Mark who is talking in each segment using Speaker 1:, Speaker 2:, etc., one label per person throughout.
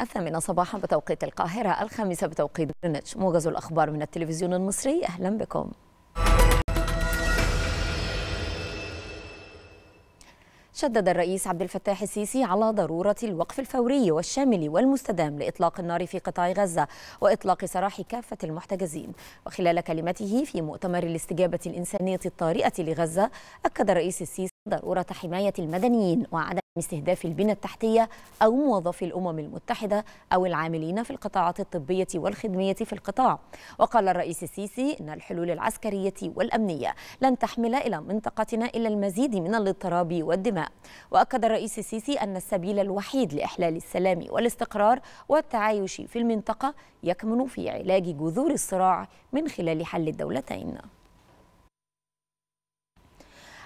Speaker 1: الثامنة صباحا بتوقيت القاهرة الخامسة بتوقيت جرينتش موجز الأخبار من التلفزيون المصري أهلا بكم شدد الرئيس عبد الفتاح السيسي على ضرورة الوقف الفوري والشامل والمستدام لإطلاق النار في قطاع غزة وإطلاق سراح كافة المحتجزين وخلال كلمته في مؤتمر الاستجابة الإنسانية الطارئة لغزة أكد الرئيس السيسي ضرورة حماية المدنيين وعدم استهداف البنى التحتية أو موظفي الأمم المتحدة أو العاملين في القطاعات الطبية والخدمية في القطاع وقال الرئيس السيسي إن الحلول العسكرية والأمنية لن تحمل إلى منطقتنا إلا المزيد من الاضطراب والدماء وأكد الرئيس السيسي أن السبيل الوحيد لإحلال السلام والاستقرار والتعايش في المنطقة يكمن في علاج جذور الصراع من خلال حل الدولتين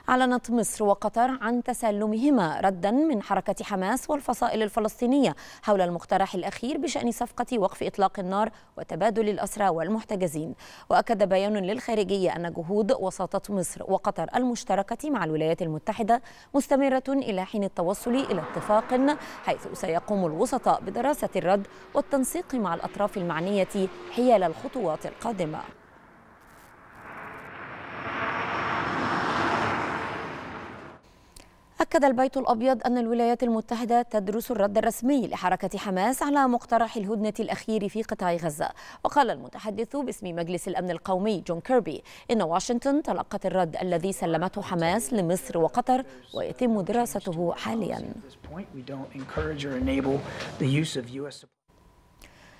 Speaker 1: أعلنت مصر وقطر عن تسلمهما ردا من حركة حماس والفصائل الفلسطينية حول المقترح الأخير بشأن صفقة وقف إطلاق النار وتبادل الأسرى والمحتجزين وأكد بيان للخارجية أن جهود وساطة مصر وقطر المشتركة مع الولايات المتحدة مستمرة إلى حين التوصل إلى اتفاق حيث سيقوم الوسطاء بدراسة الرد والتنسيق مع الأطراف المعنية حيال الخطوات القادمة أكد البيت الأبيض أن الولايات المتحدة تدرس الرد الرسمي لحركة حماس على مقترح الهدنة الأخير في قطاع غزة وقال المتحدث باسم مجلس الأمن القومي جون كيربي إن واشنطن تلقت الرد الذي سلمته حماس لمصر وقطر ويتم دراسته حاليا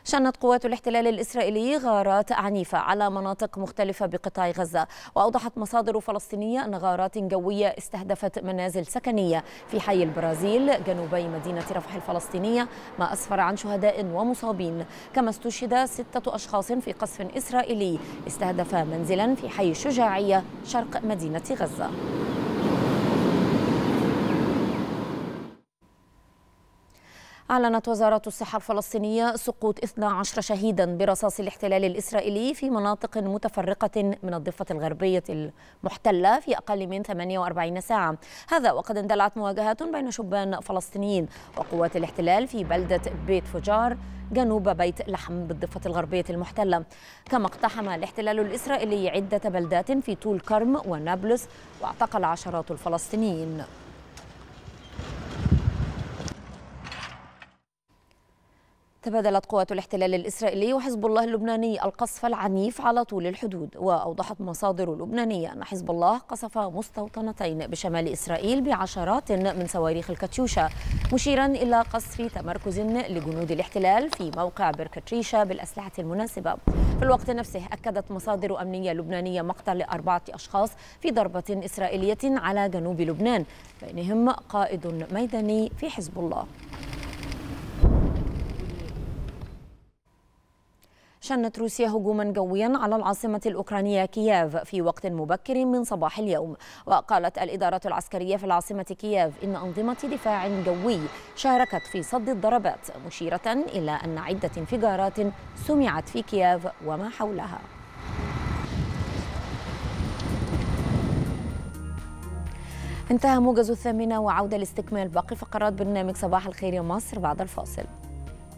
Speaker 1: شنت قوات الاحتلال الإسرائيلي غارات عنيفة على مناطق مختلفة بقطاع غزة وأوضحت مصادر فلسطينية أن غارات جوية استهدفت منازل سكنية في حي البرازيل جنوبي مدينة رفح الفلسطينية ما أسفر عن شهداء ومصابين كما استشهد ستة أشخاص في قصف إسرائيلي استهدف منزلا في حي الشجاعية شرق مدينة غزة أعلنت وزارة الصحة الفلسطينية سقوط 12 شهيدا برصاص الاحتلال الإسرائيلي في مناطق متفرقة من الضفة الغربية المحتلة في أقل من 48 ساعة هذا وقد اندلعت مواجهات بين شبان فلسطينيين وقوات الاحتلال في بلدة بيت فجار جنوب بيت لحم بالضفة الغربية المحتلة كما اقتحم الاحتلال الإسرائيلي عدة بلدات في طول كرم ونابلس واعتقل عشرات الفلسطينيين تبادلت قوات الاحتلال الإسرائيلي وحزب الله اللبناني القصف العنيف على طول الحدود وأوضحت مصادر لبنانية أن حزب الله قصف مستوطنتين بشمال إسرائيل بعشرات من صواريخ الكاتيوشا مشيرا إلى قصف تمركز لجنود الاحتلال في موقع بركاتريشا بالأسلحة المناسبة في الوقت نفسه أكدت مصادر أمنية لبنانية مقتل أربعة أشخاص في ضربة إسرائيلية على جنوب لبنان بينهم قائد ميداني في حزب الله شنت روسيا هجوما جويا على العاصمة الأوكرانية كييف في وقت مبكر من صباح اليوم وقالت الإدارة العسكرية في العاصمة كييف إن أنظمة دفاع جوي شاركت في صد الضربات مشيرة إلى أن عدة انفجارات سمعت في كييف وما حولها انتهى موجز الثامنة وعودة لاستكمال باقي فقرات برنامج صباح الخير يا مصر بعد الفاصل